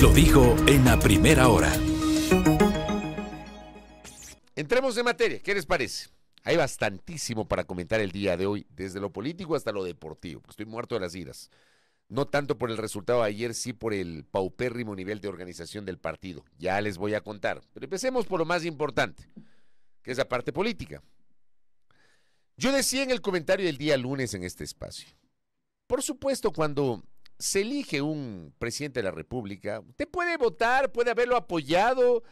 Lo dijo en la primera hora. Entremos en materia, ¿qué les parece? Hay bastantísimo para comentar el día de hoy, desde lo político hasta lo deportivo, estoy muerto de las iras. No tanto por el resultado de ayer, sí por el paupérrimo nivel de organización del partido. Ya les voy a contar. Pero empecemos por lo más importante, que es la parte política. Yo decía en el comentario del día lunes en este espacio, por supuesto cuando se elige un presidente de la República, usted puede votar, puede haberlo apoyado,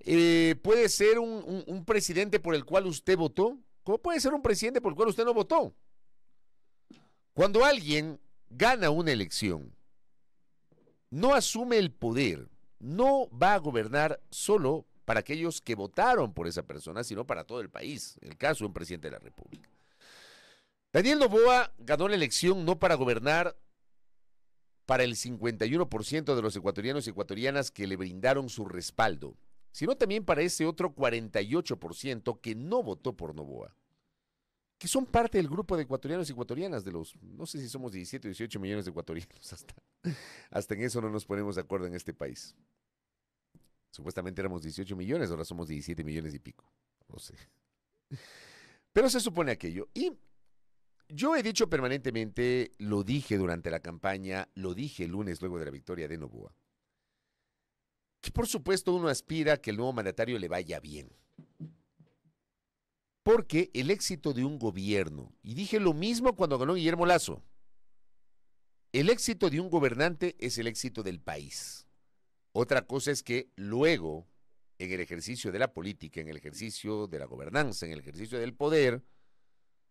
eh, puede ser un, presidente por el cual usted votó, ¿cómo puede ser un presidente por el cual usted no votó? Cuando alguien gana una elección, no asume el poder, no va a gobernar solo para aquellos que votaron por esa persona, sino para todo el país, el caso de un presidente de la República. Daniel Novoa ganó la elección no para gobernar, para el 51% de los ecuatorianos y ecuatorianas que le brindaron su respaldo, sino también para ese otro 48% que no votó por Novoa, que son parte del grupo de ecuatorianos y ecuatorianas, de los, no sé si somos 17 o 18 millones de ecuatorianos, hasta, hasta en eso no nos ponemos de acuerdo en este país. Supuestamente éramos 18 millones, ahora somos 17 millones y pico, no sé. Pero se supone aquello. Y yo he dicho permanentemente, lo dije durante la campaña, lo dije el lunes luego de la victoria de Novoa, que por supuesto uno aspira a que el nuevo mandatario le vaya bien. Porque el éxito de un gobierno, y dije lo mismo cuando ganó Guillermo Lazo, el éxito de un gobernante es el éxito del país. Otra cosa es que luego, en el ejercicio de la política, en el ejercicio de la gobernanza, en el ejercicio del poder,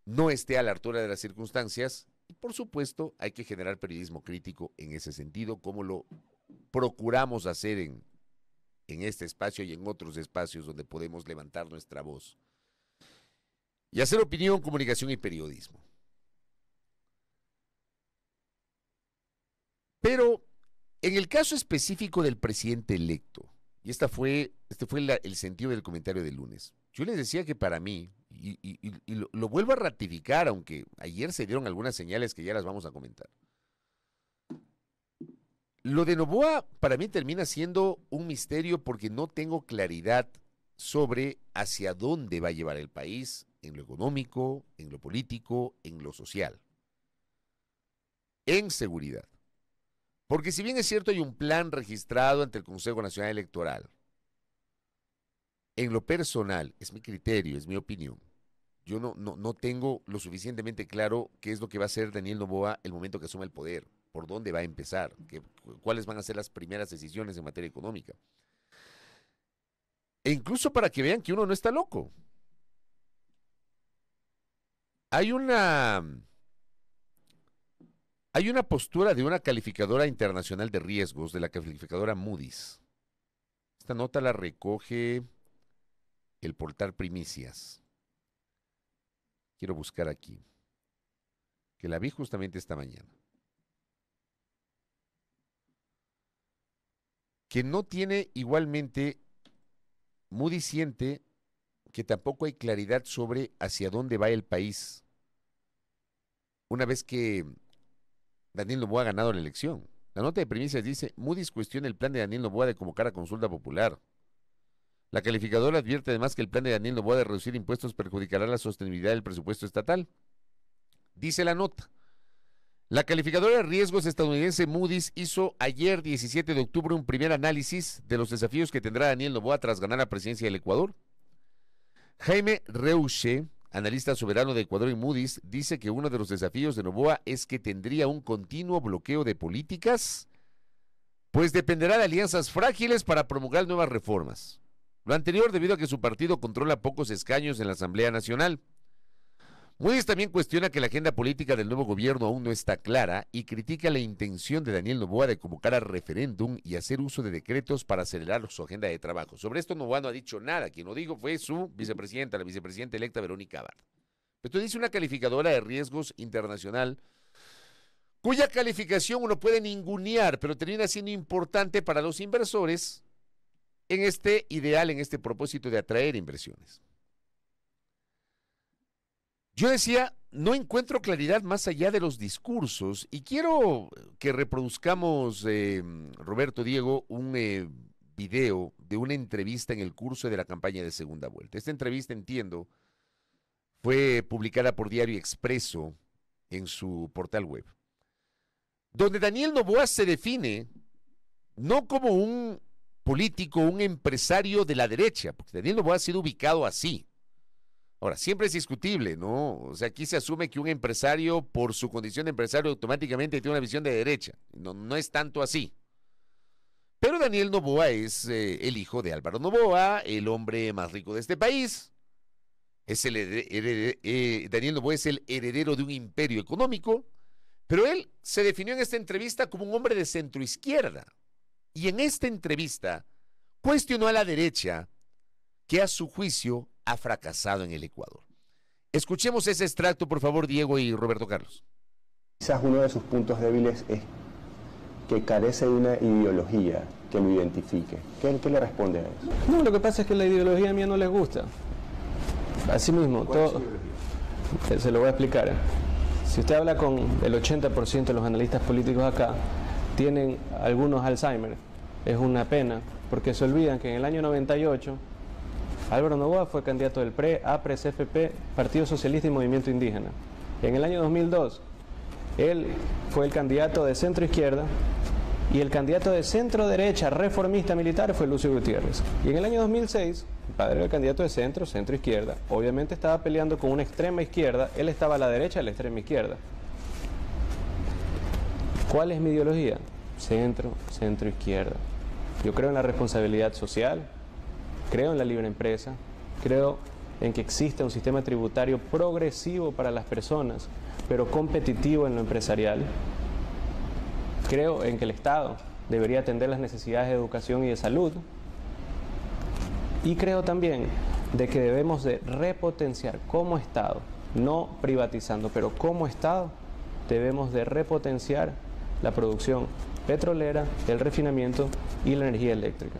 no esté a la altura de las circunstancias. Y por supuesto, hay que generar periodismo crítico en ese sentido, como lo procuramos hacer en, este espacio y en otros espacios donde podemos levantar nuestra voz. Y hacer opinión, comunicación y periodismo. Pero en el caso específico del presidente electo, y esta fue, este fue el sentido del comentario del lunes, yo les decía que para mí, y, lo, lo, vuelvo a ratificar, aunque ayer se dieron algunas señales que ya las vamos a comentar. Lo de Novoa para mí termina siendo un misterio porque no tengo claridad sobre hacia dónde va a llevar el país en lo económico, en lo político, en lo social. En seguridad. Porque si bien es cierto hay un plan registrado ante el Consejo Nacional Electoral, en lo personal, es mi criterio, es mi opinión. Yo no, no, tengo lo suficientemente claro qué es lo que va a hacer Daniel Novoa el momento que asuma el poder, por dónde va a empezar, cuáles van a ser las primeras decisiones en materia económica. E incluso para que vean que uno no está loco. Hay una hay una postura de una calificadora internacional de riesgos, de la calificadora Moody's. Esta nota la recoge el portar primicias. Quiero buscar aquí, que la vi justamente esta mañana. Que no tiene igualmente, Moody siente que tampoco hay claridad sobre hacia dónde va el país. Una vez que Daniel Lobo ha ganado la elección. La nota de primicias dice, Moody cuestiona el plan de Daniel Lobo de convocar a consulta popular. La calificadora advierte además que el plan de Daniel Novoa de reducir impuestos perjudicará la sostenibilidad del presupuesto estatal. Dice la nota. La calificadora de riesgos estadounidense Moody's hizo ayer 17 de octubre un primer análisis de los desafíos que tendrá Daniel Novoa tras ganar la presidencia del Ecuador. Jaime Reuche, analista soberano de Ecuador y Moody's, dice que uno de los desafíos de Novoa es que tendría un continuo bloqueo de políticas, pues dependerá de alianzas frágiles para promulgar nuevas reformas anterior debido a que su partido controla pocos escaños en la Asamblea Nacional. Moody's también cuestiona que la agenda política del nuevo gobierno aún no está clara y critica la intención de Daniel Novoa de convocar a referéndum y hacer uso de decretos para acelerar su agenda de trabajo. Sobre esto Novoa no ha dicho nada, quien lo dijo fue su vicepresidenta, la vicepresidenta electa Verónica Abad. Esto dice una calificadora de riesgos internacional cuya calificación uno puede ningunear, pero termina siendo importante para los inversores en este ideal, en este propósito de atraer inversiones. Yo decía, no encuentro claridad más allá de los discursos y quiero que reproduzcamos, em, Roberto Diego, un eh, video de una entrevista en el curso de la campaña de segunda vuelta. Esta entrevista, entiendo, fue publicada por Diario Expreso en su portal web, donde Daniel Novoa se define no como un político, un empresario de la derecha, porque Daniel Novoa ha sido ubicado así. Ahora, siempre es discutible, ¿no? O sea, aquí se asume que un empresario, por su condición de empresario, automáticamente tiene una visión de derecha. No, no es tanto así. Pero Daniel Novoa es eh, el hijo de Álvaro Novoa, el hombre más rico de este país. Es el eh, Daniel Novoa es el heredero de un imperio económico, pero él se definió en esta entrevista como un hombre de centroizquierda y en esta entrevista cuestionó a la derecha que a su juicio ha fracasado en el Ecuador. Escuchemos ese extracto, por favor, Diego y Roberto Carlos. Quizás uno de sus puntos débiles es que carece de una ideología que lo identifique. ¿Qué, le responde a eso? No, lo que pasa es que la ideología mía no les gusta. Así mismo, todo... Eh, se lo voy a explicar. ¿eh? Si usted habla con el 80% de los analistas políticos acá, tienen algunos Alzheimer. Es una pena, porque se olvidan que en el año 98 Álvaro Novoa fue candidato del PRE, apres CFP, Partido Socialista y Movimiento Indígena. En el año 2002 él fue el candidato de centro izquierda y el candidato de centro derecha reformista militar fue Lucio Gutiérrez. Y en el año 2006, padre del el candidato de centro, centro izquierda. Obviamente estaba peleando con una extrema izquierda, él estaba a la derecha de la extrema izquierda. ¿Cuál es mi ideología? Centro, centro izquierda. Yo creo en la responsabilidad social, creo en la libre empresa, creo en que existe un sistema tributario progresivo para las personas, pero competitivo en lo empresarial. Creo en que el Estado debería atender las necesidades de educación y de salud. Y creo también de que debemos de repotenciar como Estado, no privatizando, pero como Estado debemos de repotenciar la producción petrolera, el refinamiento y la energía eléctrica.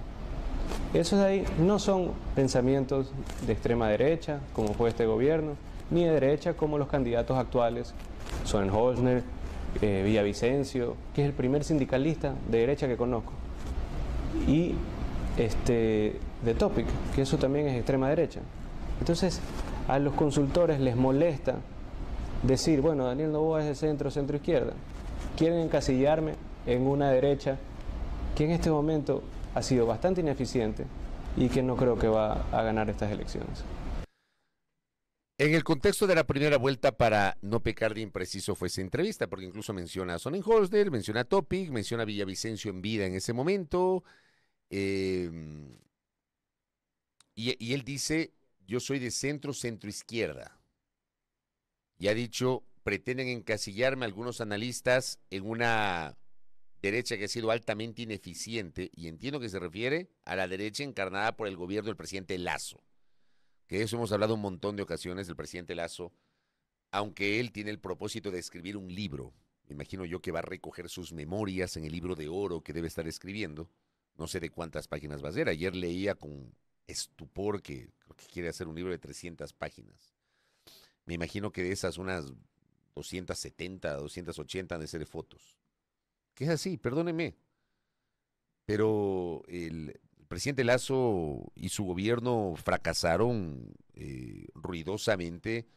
Esos ahí no son pensamientos de extrema derecha, como fue este gobierno, ni de derecha como los candidatos actuales, Sonnenholzner, eh, Villavicencio, que es el primer sindicalista de derecha que conozco, y este, de Topic, que eso también es extrema derecha. Entonces, a los consultores les molesta decir, bueno, Daniel Novoa es de centro, centro izquierda quieren encasillarme en una derecha que en este momento ha sido bastante ineficiente y que no creo que va a ganar estas elecciones. En el contexto de la primera vuelta, para no pecar de impreciso, fue esa entrevista, porque incluso menciona a Sonnenholzner, menciona a Topic, menciona a Villavicencio en vida en ese momento. Em, y, y él dice: Yo soy de centro, centro izquierda. Y ha dicho: pretenden encasillarme algunos analistas en una derecha que ha sido altamente ineficiente y entiendo que se refiere a la derecha encarnada por el gobierno del presidente Lazo. Que de eso hemos hablado un montón de ocasiones el presidente Lazo, aunque él tiene el propósito de escribir un libro. Me imagino yo que va a recoger sus memorias en el libro de oro que debe estar escribiendo. No sé de cuántas páginas va a ser. Ayer leía con estupor que, que quiere hacer un libro de 300 páginas. Me imagino que de esas unas 270, 280 han de ser fotos. Que es así, perdónenme. Pero el presidente Lazo y su gobierno fracasaron eh, ruidosamente,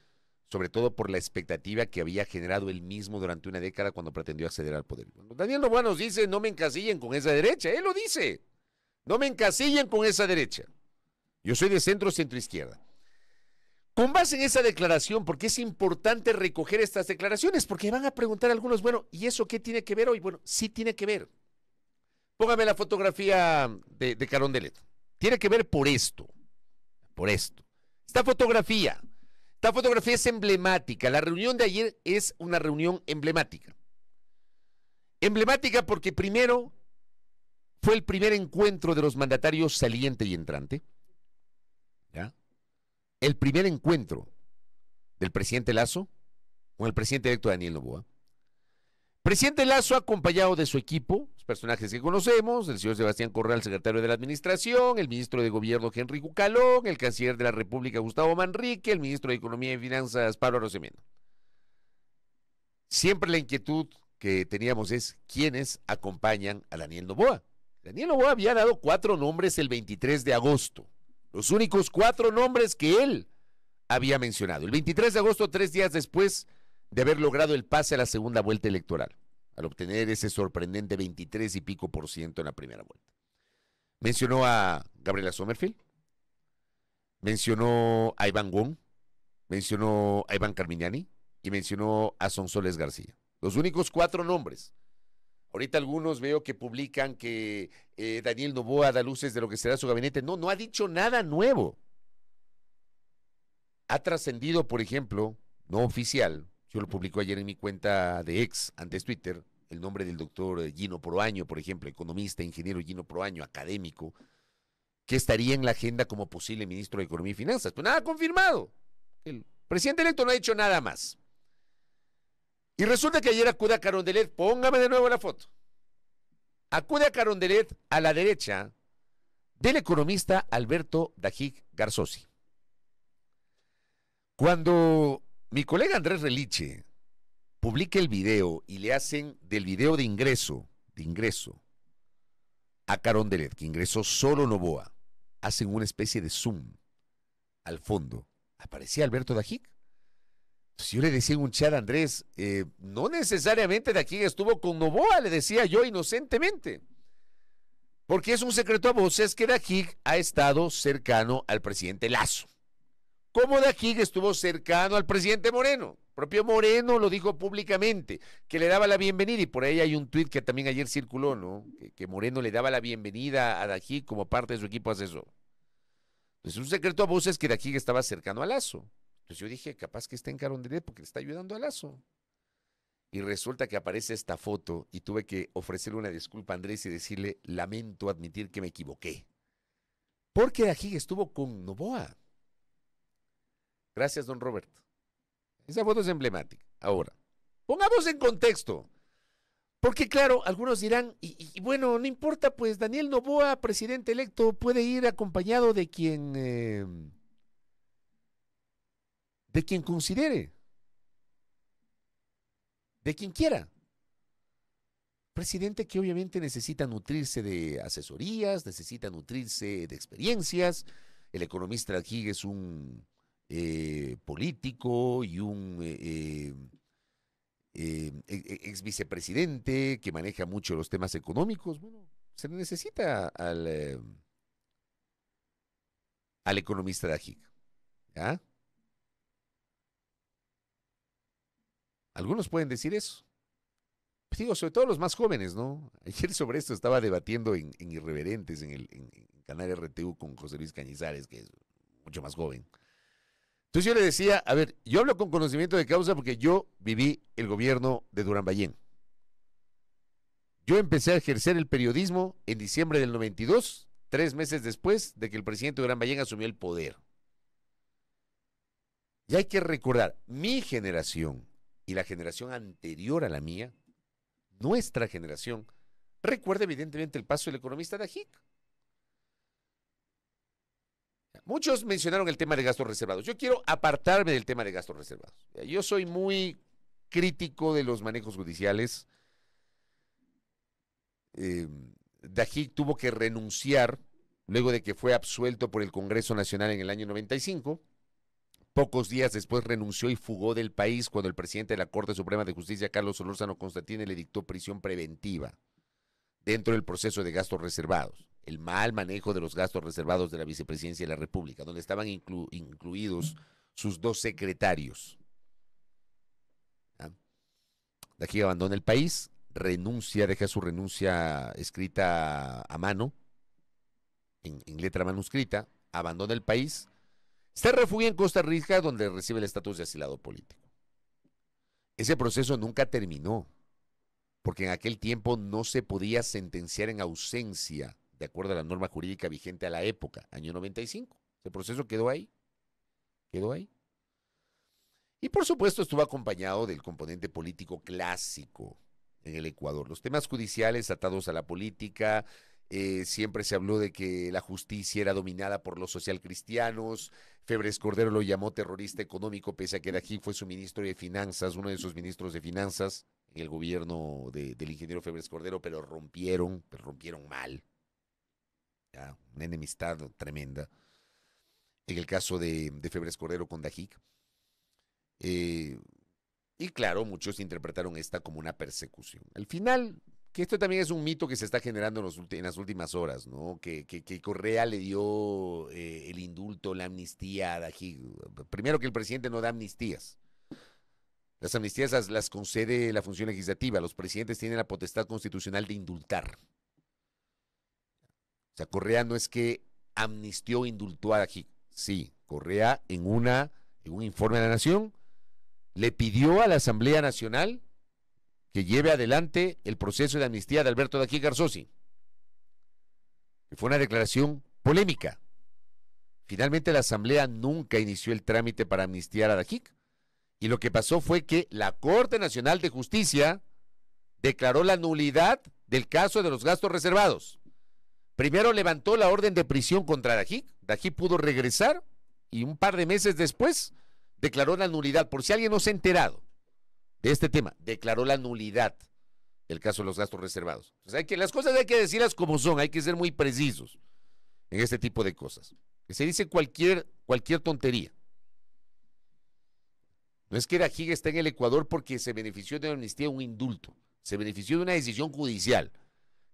sobre todo por la expectativa que había generado él mismo durante una década cuando pretendió acceder al poder. Daniel Novoa nos dice, no me encasillen con esa derecha, él lo dice, no me encasillen con esa derecha. Yo soy de centro, centro izquierda. Con base en esa declaración, porque es importante recoger estas declaraciones, porque van a preguntar algunos, bueno, ¿y eso qué tiene que ver hoy? Bueno, sí tiene que ver. Póngame la fotografía de, de Carondelet. Tiene que ver por esto, por esto. Esta fotografía, esta fotografía es emblemática. La reunión de ayer es una reunión emblemática. Emblemática porque primero fue el primer encuentro de los mandatarios saliente y entrante el primer encuentro del presidente Lazo con el presidente electo Daniel Noboa. Presidente Lazo, acompañado de su equipo, los personajes que conocemos, el señor Sebastián Corral, secretario de la Administración, el ministro de Gobierno Henry Cucalón, el canciller de la República Gustavo Manrique, el ministro de Economía y Finanzas Pablo Rosemena. Siempre la inquietud que teníamos es quiénes acompañan a Daniel Noboa. Daniel Noboa había dado cuatro nombres el 23 de agosto los únicos cuatro nombres que él había mencionado. El 23 de agosto, tres días después de haber logrado el pase a la segunda vuelta electoral, al obtener ese sorprendente 23 y pico por ciento en la primera vuelta. Mencionó a Gabriela Sommerfield, mencionó a Iván Wong, mencionó a Iván Carmignani y mencionó a Sonsoles García. Los únicos cuatro nombres Ahorita algunos veo que publican que eh, Daniel Novoa da luces de lo que será su gabinete. No, no ha dicho nada nuevo. Ha trascendido, por ejemplo, no oficial, yo lo publicó ayer en mi cuenta de ex, antes Twitter, el nombre del doctor Gino Proaño, por ejemplo, economista, ingeniero Gino Proaño, académico, que estaría en la agenda como posible ministro de Economía y Finanzas. Pues nada confirmado. El presidente electo no ha dicho nada más. Y resulta que ayer acude a Carondelet, póngame de nuevo la foto. Acude a Carondelet a la derecha del economista Alberto Dajik Garzosi. Cuando mi colega Andrés Reliche publica el video y le hacen del video de ingreso, de ingreso, a Carondelet, que ingresó solo Novoa, hacen una especie de zoom al fondo. ¿Aparecía Alberto Dajik? Si pues yo le decía en un chat a Andrés, eh, no necesariamente de aquí estuvo con Novoa, le decía yo inocentemente. Porque es un secreto a voces que Dajig ha estado cercano al presidente Lazo. ¿Cómo Dajig estuvo cercano al presidente Moreno. Propio Moreno lo dijo públicamente, que le daba la bienvenida, y por ahí hay un tuit que también ayer circuló, ¿no? Que, Moreno le daba la bienvenida a Dajig como parte de su equipo asesor. Pues es un secreto a voces que Dajig estaba cercano a Lazo. Pues yo dije, capaz que está en Carondelet porque le está ayudando a Lazo. Y resulta que aparece esta foto y tuve que ofrecerle una disculpa a Andrés y decirle, lamento admitir que me equivoqué. Porque aquí estuvo con Novoa. Gracias, don Roberto. Esa foto es emblemática. Ahora, pongamos en contexto. Porque claro, algunos dirán, y, bueno, no importa, pues Daniel Novoa, presidente electo, puede ir acompañado de quien... Eh, de quien considere, de quien quiera. Presidente que obviamente necesita nutrirse de asesorías, necesita nutrirse de experiencias. El economista aquí es un eh, político y un eh, eh, ex vicepresidente que maneja mucho los temas económicos. Bueno, se necesita al, al economista de Algunos pueden decir eso. Pues digo, sobre todo los más jóvenes, ¿no? Ayer sobre esto estaba debatiendo en, Irreverentes, en el en canal RTU con José Luis Cañizares, que es mucho más joven. Entonces yo le decía, a ver, yo hablo con conocimiento de causa porque yo viví el gobierno de Durán Ballén. Yo empecé a ejercer el periodismo en diciembre del 92, tres meses después de que el presidente Durán Ballén asumió el poder. Y hay que recordar, mi generación, y la generación anterior a la mía, nuestra generación, recuerda evidentemente el paso del economista de Muchos mencionaron el tema de gastos reservados. Yo quiero apartarme del tema de gastos reservados. Yo soy muy crítico de los manejos judiciales. Eh, Dajic tuvo que renunciar luego de que fue absuelto por el Congreso Nacional en el año 95 Pocos días después renunció y fugó del país cuando el presidente de la Corte Suprema de Justicia, Carlos Solórzano Constantine, le dictó prisión preventiva dentro del proceso de gastos reservados, el mal manejo de los gastos reservados de la vicepresidencia de la República, donde estaban incluidos sus dos secretarios. ¿Ah? De aquí abandona el país, renuncia, deja su renuncia escrita a mano, en letra manuscrita, abandona el país se refugia en Costa Rica donde recibe el estatus de asilado político. Ese proceso nunca terminó, porque en aquel tiempo no se podía sentenciar en ausencia, de acuerdo a la norma jurídica vigente a la época, año 95. Ese proceso quedó ahí, quedó ahí. Y por supuesto estuvo acompañado del componente político clásico en el Ecuador. Los temas judiciales atados a la política, eh, siempre se habló de que la justicia era dominada por los socialcristianos. Febres Cordero lo llamó terrorista económico, pese a que Dají fue su ministro de Finanzas, uno de sus ministros de Finanzas, en el gobierno del ingeniero Febres Cordero, pero rompieron, pero rompieron mal. una enemistad tremenda. En el caso de, Febres Cordero con Dajic. Eh, y claro, muchos interpretaron esta como una persecución. Al final, que esto también es un mito que se está generando en, las últimas horas, ¿no? Que, Correa le dio eh, el indulto, la amnistía a Dají. Primero que el presidente no da amnistías. Las amnistías las, concede la función legislativa. Los presidentes tienen la potestad constitucional de indultar. O sea, Correa no es que amnistió, indultó a Dají. Sí, Correa en, una, en un informe de la Nación le pidió a la Asamblea Nacional que lleve adelante el proceso de amnistía de Alberto Dají Garzosi, fue una declaración polémica. Finalmente la Asamblea nunca inició el trámite para amnistiar a Dajic y lo que pasó fue que la Corte Nacional de Justicia declaró la nulidad del caso de los gastos reservados. Primero levantó la orden de prisión contra Dajic, Dajic pudo regresar y un par de meses después declaró la nulidad, por si alguien no se ha enterado de este tema, declaró la nulidad el caso de los gastos reservados. O que las cosas hay que decirlas como son, hay que ser muy precisos en este tipo de cosas. Que se dice cualquier, cualquier tontería. No es que Dajig está en el Ecuador porque se benefició de una amnistía un indulto, se benefició de una decisión judicial.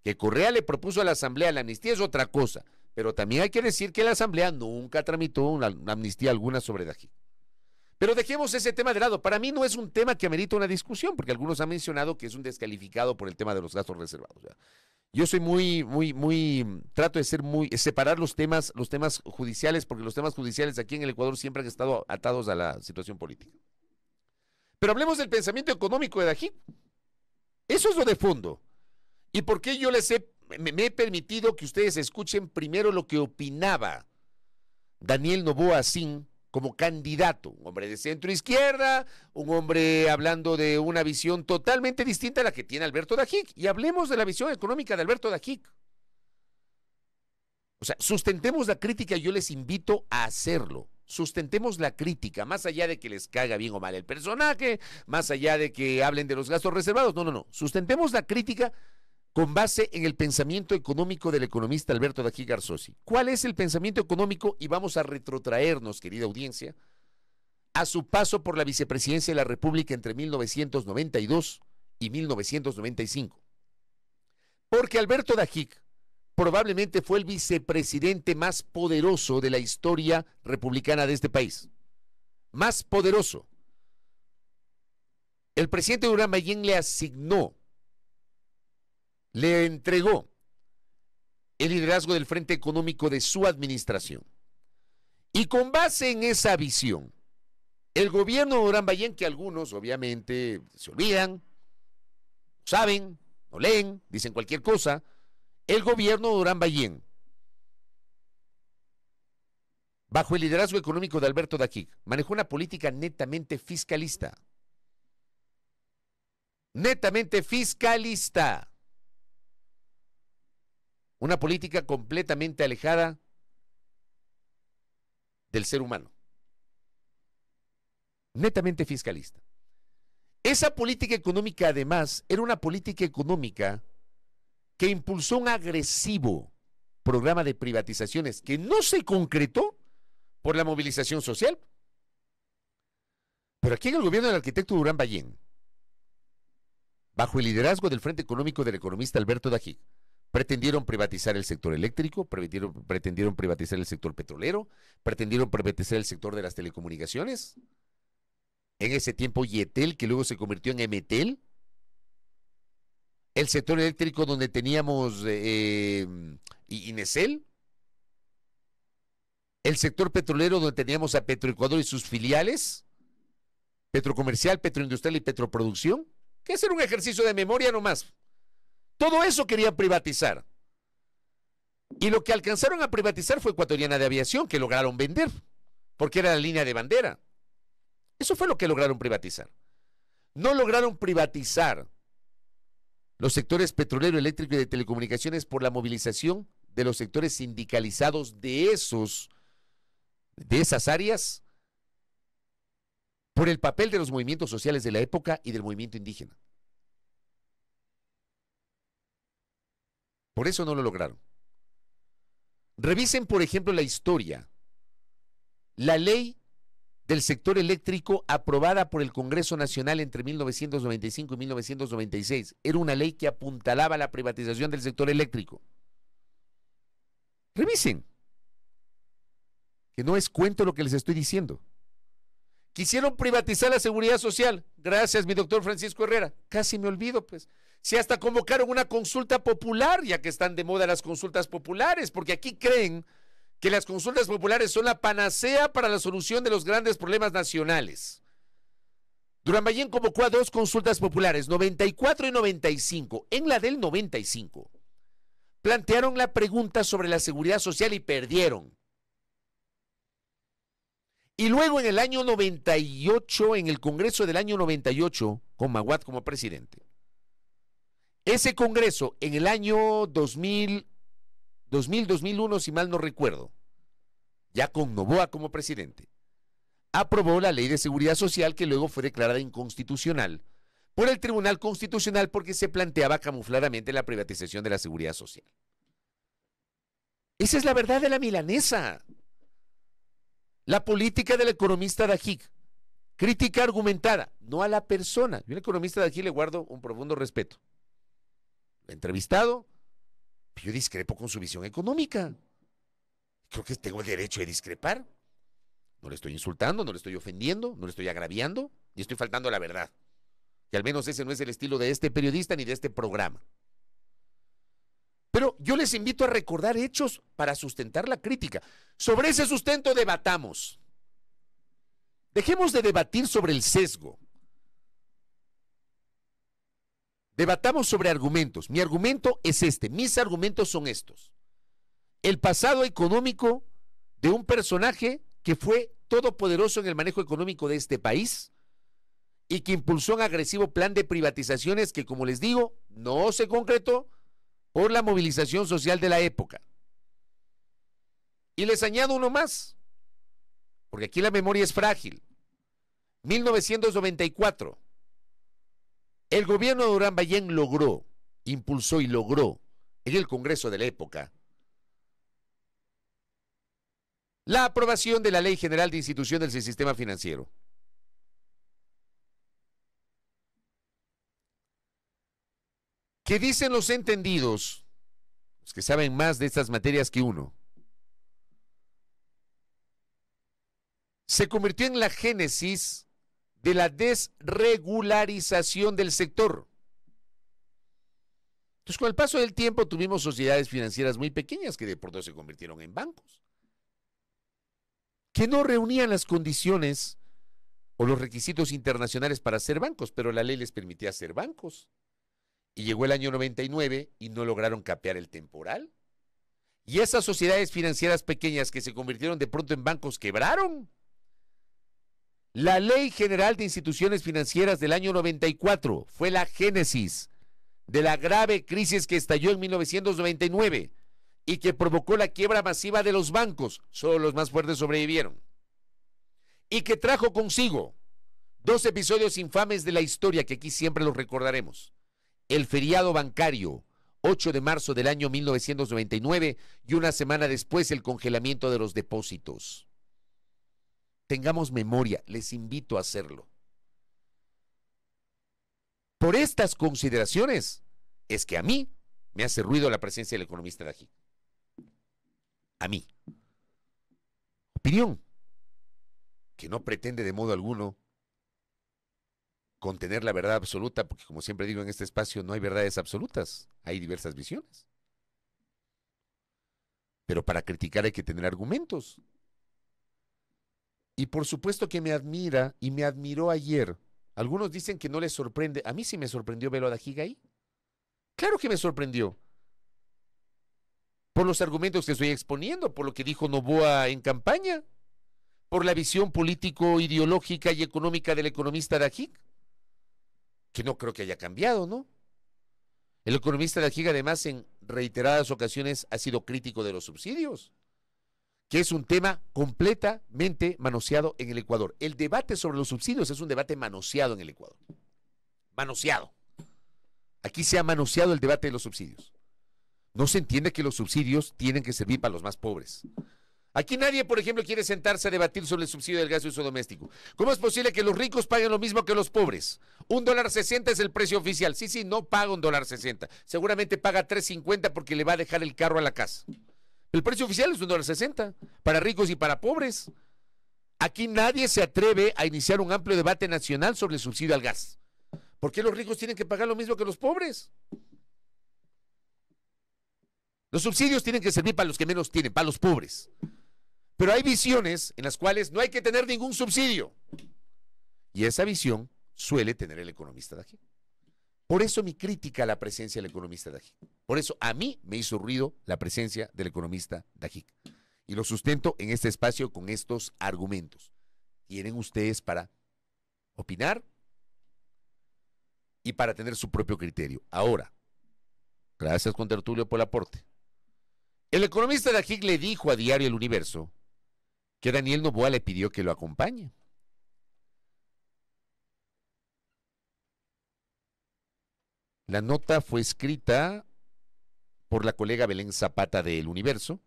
Que Correa le propuso a la Asamblea la amnistía es otra cosa, pero también hay que decir que la Asamblea nunca tramitó una, amnistía alguna sobre Dajig pero dejemos ese tema de lado. Para mí no es un tema que amerita una discusión, porque algunos han mencionado que es un descalificado por el tema de los gastos reservados. yo soy muy, muy, muy, trato de ser muy, separar los temas, los temas judiciales, porque los temas judiciales aquí en el Ecuador siempre han estado atados a la situación política. Pero hablemos del pensamiento económico de Dají. Eso es lo de fondo. ¿Y por qué yo les he, me, he permitido que ustedes escuchen primero lo que opinaba Daniel Novoa Sin como candidato, un hombre de centro izquierda, un hombre hablando de una visión totalmente distinta a la que tiene Alberto Dajic. Y hablemos de la visión económica de Alberto Dajic. O sea, sustentemos la crítica, yo les invito a hacerlo. Sustentemos la crítica, más allá de que les caiga bien o mal el personaje, más allá de que hablen de los gastos reservados. No, no, no. Sustentemos la crítica con base en el pensamiento económico del economista Alberto Dají Garzosi. ¿Cuál es el pensamiento económico? Y vamos a retrotraernos, querida audiencia, a su paso por la vicepresidencia de la República entre 1992 y 1995. Porque Alberto Dajic probablemente fue el vicepresidente más poderoso de la historia republicana de este país. Más poderoso. El presidente Durán Mayén le asignó le entregó el liderazgo del Frente Económico de su administración. Y con base en esa visión, el gobierno de Durán Ballén, que algunos obviamente se olvidan, saben, no leen, dicen cualquier cosa, el gobierno de Durán Ballén, bajo el liderazgo económico de Alberto Daquic, manejó una política netamente fiscalista. Netamente fiscalista. Una política completamente alejada del ser humano. Netamente fiscalista. Esa política económica, además, era una política económica que impulsó un agresivo programa de privatizaciones que no se concretó por la movilización social. Pero aquí en el gobierno del arquitecto Durán Ballén, bajo el liderazgo del Frente Económico del economista Alberto Dají, Pretendieron privatizar el sector eléctrico, pretendieron, pretendieron privatizar el sector petrolero, pretendieron privatizar el sector de las telecomunicaciones. En ese tiempo Yetel, que luego se convirtió en Emetel. El sector eléctrico donde teníamos eh, em, Inesel. El sector petrolero donde teníamos a Petroecuador y sus filiales. Petrocomercial, Petroindustrial y Petroproducción. Que hacer un ejercicio de memoria nomás. Todo eso querían privatizar. Y lo que alcanzaron a privatizar fue Ecuatoriana de Aviación, que lograron vender, porque era la línea de bandera. Eso fue lo que lograron privatizar. No lograron privatizar los sectores petrolero, eléctrico y de telecomunicaciones por la movilización de los sectores sindicalizados de esos de esas áreas por el papel de los movimientos sociales de la época y del movimiento indígena. Por eso no lo lograron. Revisen, por ejemplo, la historia. La ley del sector eléctrico aprobada por el Congreso Nacional entre 1995 y 1996 era una ley que apuntalaba la privatización del sector eléctrico. Revisen. Que no es cuento lo que les estoy diciendo. Quisieron privatizar la seguridad social. Gracias, mi doctor Francisco Herrera. Casi me olvido, pues. Si hasta convocaron una consulta popular, ya que están de moda las consultas populares, porque aquí creen que las consultas populares son la panacea para la solución de los grandes problemas nacionales. Ballén convocó a dos consultas populares, 94 y 95. En la del 95, plantearon la pregunta sobre la seguridad social y perdieron. Y luego en el año 98, en el Congreso del año 98, con Maguad como presidente. Ese Congreso en el año 2000, 2000, 2001, si mal no recuerdo, ya con Novoa como presidente, aprobó la ley de seguridad social que luego fue declarada inconstitucional por el Tribunal Constitucional porque se planteaba camufladamente la privatización de la seguridad social. Esa es la verdad de la milanesa. La política del economista Dajic. Crítica argumentada, no a la persona. Yo al economista de le guardo un profundo respeto. Entrevistado, pues yo discrepo con su visión económica. Creo que tengo el derecho de discrepar. No le estoy insultando, no le estoy ofendiendo, no le estoy agraviando, y estoy faltando a la verdad. Y al menos ese no es el estilo de este periodista ni de este programa. Pero yo les invito a recordar hechos para sustentar la crítica. Sobre ese sustento debatamos. Dejemos de debatir sobre el sesgo. Debatamos sobre argumentos. Mi argumento es este. Mis argumentos son estos. El pasado económico de un personaje que fue todopoderoso en el manejo económico de este país y que impulsó un agresivo plan de privatizaciones que, como les digo, no se concretó por la movilización social de la época. Y les añado uno más, porque aquí la memoria es frágil. 1994, el gobierno de Durán Ballén logró, impulsó y logró en el Congreso de la época la aprobación de la Ley General de Instituciones del Sistema Financiero. que dicen los entendidos? Los que saben más de estas materias que uno. Se convirtió en la génesis de la desregularización del sector. Entonces, con el paso del tiempo tuvimos sociedades financieras muy pequeñas que de pronto se convirtieron en bancos, que no reunían las condiciones o los requisitos internacionales para ser bancos, pero la ley les permitía ser bancos llegó el año 99 y no lograron capear el temporal. Y esas sociedades financieras pequeñas que se convirtieron de pronto en bancos quebraron. La Ley General de Instituciones Financieras del año 94 fue la génesis de la grave crisis que estalló en 1999 y que provocó la quiebra masiva de los bancos, solo los más fuertes sobrevivieron, y que trajo consigo dos episodios infames de la historia que aquí siempre los recordaremos el feriado bancario, 8 de marzo del año 1999 y una semana después el congelamiento de los depósitos. Tengamos memoria, les invito a hacerlo. Por estas consideraciones es que a mí me hace ruido la presencia del economista de aquí. A mí. Opinión que no pretende de modo alguno contener la verdad absoluta, porque como siempre digo en este espacio, no hay verdades absolutas, hay diversas visiones. Pero para criticar hay que tener argumentos. Y por supuesto que me admira y me admiró ayer. Algunos dicen que no les sorprende. A mí sí me sorprendió verlo a ahí. Claro que me sorprendió. Por los argumentos que estoy exponiendo, por lo que dijo Novoa en campaña, por la visión político, ideológica y económica del economista Dajig que no creo que haya cambiado, ¿no? El economista de la GIGA, además, en reiteradas ocasiones ha sido crítico de los subsidios, que es un tema completamente manoseado en el Ecuador. El debate sobre los subsidios es un debate manoseado en el Ecuador. Manoseado. Aquí se ha manoseado el debate de los subsidios. No se entiende que los subsidios tienen que servir para los más pobres. Aquí nadie, por ejemplo, quiere sentarse a debatir sobre el subsidio del gas de uso doméstico. ¿Cómo es posible que los ricos paguen lo mismo que los pobres? Un dólar sesenta es el precio oficial. Sí, sí, no paga un dólar sesenta. Seguramente paga tres cincuenta porque le va a dejar el carro a la casa. El precio oficial es un dólar sesenta para ricos y para pobres. Aquí nadie se atreve a iniciar un amplio debate nacional sobre el subsidio al gas. ¿Por qué los ricos tienen que pagar lo mismo que los pobres? Los subsidios tienen que servir para los que menos tienen, para los pobres. Pero hay visiones en las cuales no hay que tener ningún subsidio. Y esa visión suele tener el economista de aquí. Por eso mi crítica a la presencia del economista Dajic. Por eso a mí me hizo ruido la presencia del economista Dajic. Y lo sustento en este espacio con estos argumentos. Tienen ustedes para opinar y para tener su propio criterio. Ahora, gracias con Tertulio por el aporte. El economista Dajic le dijo a Diario El Universo que Daniel Novoa le pidió que lo acompañe. La nota fue escrita por la colega Belén Zapata de El Universo.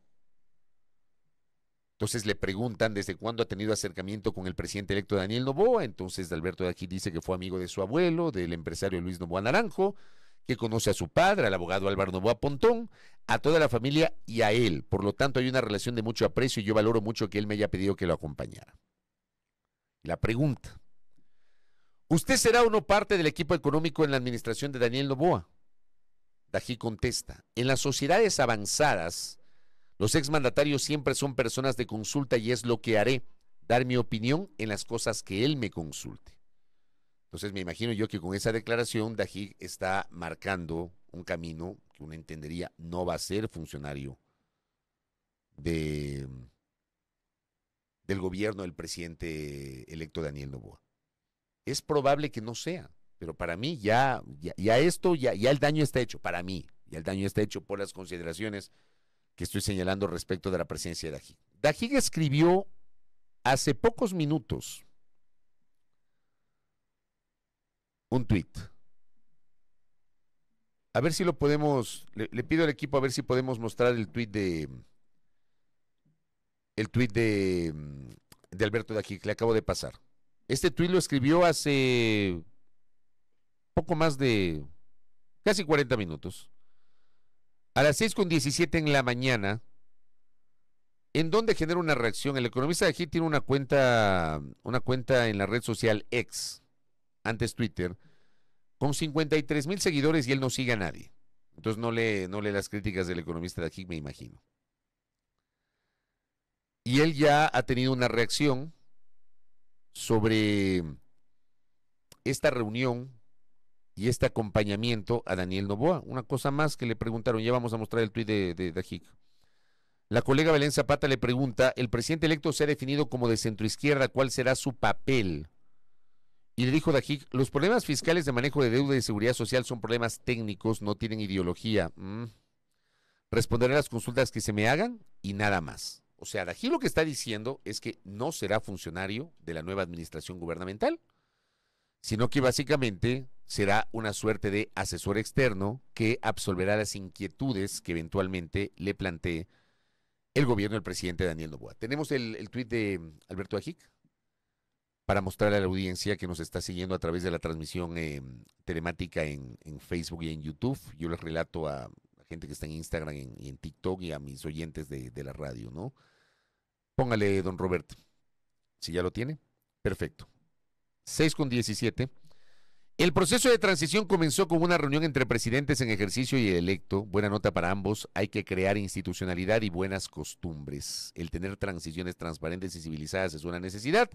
Entonces le preguntan desde cuándo ha tenido acercamiento con el presidente electo Daniel Novoa. Entonces Alberto de aquí dice que fue amigo de su abuelo, del empresario Luis Novoa Naranjo que conoce a su padre, al abogado Álvaro Novoa Pontón, a toda la familia y a él. Por lo tanto, hay una relación de mucho aprecio y yo valoro mucho que él me haya pedido que lo acompañara. La pregunta. ¿Usted será o no parte del equipo económico en la administración de Daniel Novoa? Dají contesta, en las sociedades avanzadas, los exmandatarios siempre son personas de consulta y es lo que haré, dar mi opinión en las cosas que él me consulte. Entonces me imagino yo que con esa declaración Dajig está marcando un camino que uno entendería no va a ser funcionario de, del gobierno del presidente electo Daniel Novoa. Es probable que no sea, pero para mí ya, ya, esto, ya, ya el daño está hecho, para mí, ya el daño está hecho por las consideraciones que estoy señalando respecto de la presencia de Dajig. Dajig escribió hace pocos minutos un tweet. A ver si lo podemos, le, pido al equipo a ver si podemos mostrar el tweet de, el tweet mm, de, Alberto de aquí, que le acabo de pasar. Este tweet lo escribió hace poco más de casi 40 minutos. A las 6.17 con en la mañana, en donde genera una reacción. El economista de aquí tiene una cuenta, una cuenta en la red social X antes Twitter, con 53 mil seguidores y él no sigue a nadie. Entonces no lee, no las críticas del economista de me imagino. Y él ya ha tenido una reacción sobre esta reunión y este acompañamiento a Daniel Novoa. Una cosa más que le preguntaron, ya vamos a mostrar el tuit de, de, La colega Belén Zapata le pregunta, el presidente electo se ha definido como de centroizquierda, ¿cuál será su papel? Y le dijo Dajik: los problemas fiscales de manejo de deuda y seguridad social son problemas técnicos, no tienen ideología. Mm. Responderé a las consultas que se me hagan y nada más. O sea, Dajic lo que está diciendo es que no será funcionario de la nueva administración gubernamental, sino que básicamente será una suerte de asesor externo que absolverá las inquietudes que eventualmente le plantee el gobierno del presidente Daniel Novoa. Tenemos el, tweet tuit de Alberto Dajik para mostrarle a la audiencia que nos está siguiendo a través de la transmisión eh, telemática en, Facebook y en YouTube. Yo les relato a la gente que está en Instagram y en TikTok y a mis oyentes de, la radio, ¿no? Póngale, don Roberto. Si ya lo tiene, perfecto. 6 con 17. El proceso de transición comenzó con una reunión entre presidentes en ejercicio y electo. Buena nota para ambos. Hay que crear institucionalidad y buenas costumbres. El tener transiciones transparentes y civilizadas es una necesidad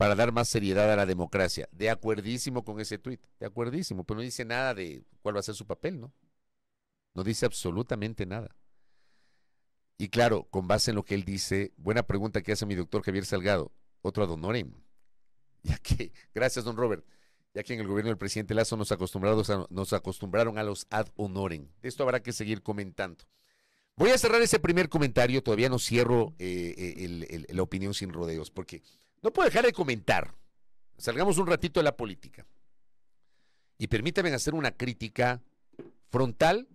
para dar más seriedad a la democracia. De acuerdísimo con ese tuit, de acuerdísimo, pero no dice nada de cuál va a ser su papel, ¿no? No dice absolutamente nada. Y claro, con base en lo que él dice, buena pregunta que hace mi doctor Javier Salgado, otro ad honorem, ya que, gracias don Robert, ya que en el gobierno del presidente Lazo nos, a, nos acostumbraron a los ad honorem. esto habrá que seguir comentando. Voy a cerrar ese primer comentario, todavía no cierro eh, eh, la opinión sin rodeos, porque no puedo dejar de comentar. Salgamos un ratito de la política. Y permítanme hacer una crítica frontal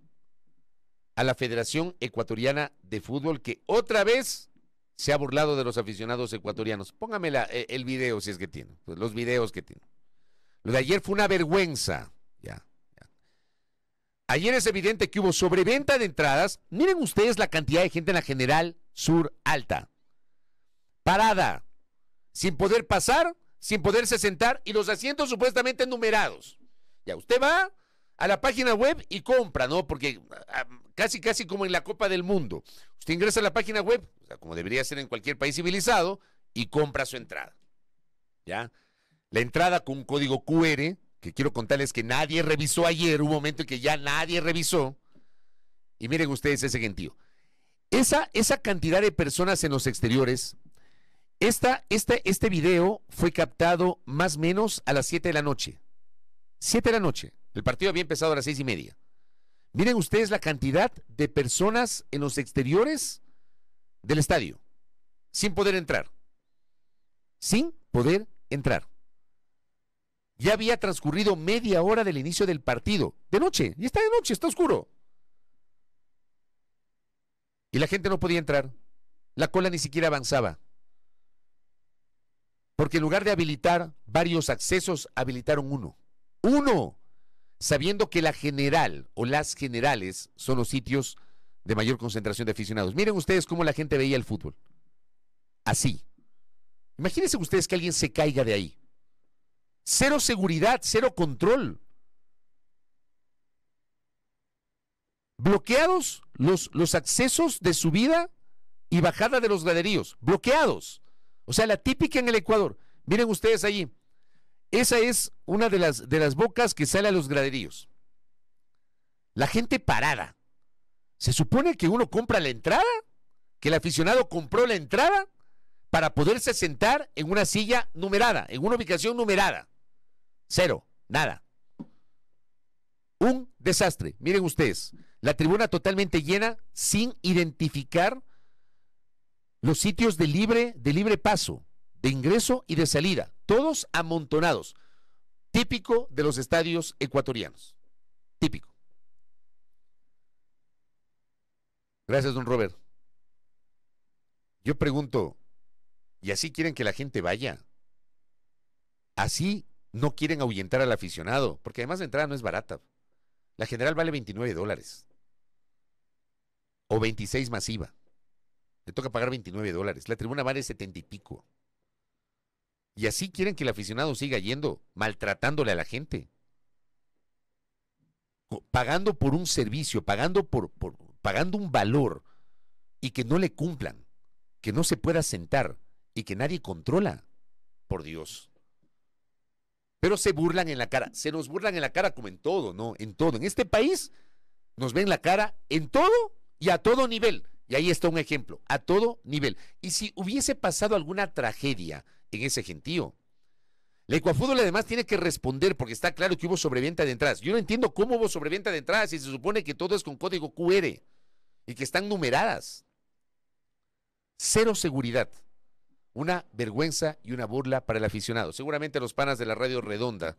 a la Federación Ecuatoriana de Fútbol que otra vez se ha burlado de los aficionados ecuatorianos. Póngame eh, el video si es que tiene, pues, los videos que tiene. Lo de ayer fue una vergüenza. ya. Ayer es evidente que hubo sobreventa de entradas. Miren ustedes la cantidad de gente en la General Sur Alta. Parada sin poder pasar, sin poderse sentar y los asientos supuestamente numerados. Ya usted va a la página web y compra, ¿no? Porque ah, casi, casi como en la Copa del Mundo. Usted ingresa a la página web, como debería ser en cualquier país civilizado, y compra su entrada. ¿Ya? La entrada con un código QR, que quiero contarles que nadie revisó ayer, un momento en que ya nadie revisó. Y miren ustedes ese gentío. Esa, esa cantidad de personas en los exteriores este video fue captado más o menos a las 7 de la noche. 7 de la noche. El partido había empezado a las seis y media. Miren ustedes la cantidad de personas en los exteriores del estadio, sin poder entrar. Sin poder entrar. Ya había transcurrido media hora del inicio del partido, de noche, y está de noche, está oscuro. Y la gente no podía entrar. La cola ni siquiera avanzaba. Porque en lugar de habilitar varios accesos, habilitaron uno. Uno, sabiendo que la general o las generales son los sitios de mayor concentración de aficionados. Miren ustedes cómo la gente veía el fútbol. Así. Imagínense ustedes que alguien se caiga de ahí. Cero seguridad, cero control. Bloqueados los, los accesos de subida y bajada de los graderíos. Bloqueados. O sea, la típica en el Ecuador. Miren ustedes allí. Esa es una de las, de las bocas que sale a los graderíos. La gente parada. ¿Se supone que uno compra la entrada? ¿Que el aficionado compró la entrada? Para poderse sentar en una silla numerada, en una ubicación numerada. Cero, nada. Un desastre. Miren ustedes, la tribuna totalmente llena, sin identificar los sitios de libre, de libre paso, de ingreso y de salida, todos amontonados, típico de los estadios ecuatorianos, típico. Gracias, don Robert. Yo pregunto, ¿y así quieren que la gente vaya? Así no quieren ahuyentar al aficionado, porque además la entrada no es barata. La general vale 29 dólares o 26 masiva. Le toca pagar 29 dólares. La tribuna vale 70 y pico. Y así quieren que el aficionado siga yendo, maltratándole a la gente. Pagando por un servicio, pagando por, por pagando un valor y que no le cumplan, que no se pueda sentar y que nadie controla. Por Dios. Pero se burlan en la cara, se nos burlan en la cara como en todo, ¿no? En todo. En este país nos ven la cara en todo y a todo nivel. Y ahí está un ejemplo, a todo nivel. Y si hubiese pasado alguna tragedia en ese gentío, la Ecuafútbol además tiene que responder porque está claro que hubo sobreventa de entradas. Yo no entiendo cómo hubo sobreventa de entradas si se supone que todo es con código QR y que están numeradas. Cero seguridad. Una vergüenza y una burla para el aficionado. Seguramente los panas de la radio redonda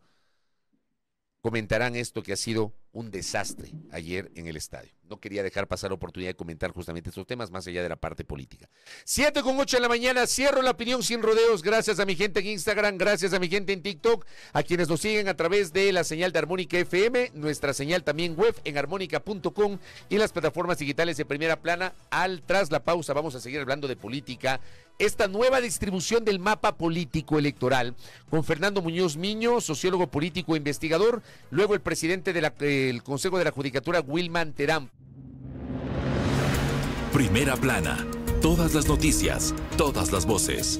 comentarán esto que ha sido un desastre ayer en el estadio. No quería dejar pasar la oportunidad de comentar justamente estos temas más allá de la parte política. Siete con ocho de la mañana, cierro la opinión sin rodeos. Gracias a mi gente en Instagram, gracias a mi gente en TikTok, a quienes nos siguen a través de la señal de Armónica FM, nuestra señal también web en armónica.com y las plataformas digitales de primera plana. Al tras la pausa vamos a seguir hablando de política esta nueva distribución del mapa político electoral con Fernando Muñoz Miño, sociólogo político e investigador, luego el presidente del Consejo de la Judicatura, Wilman Terán. Primera plana, todas las noticias, todas las voces.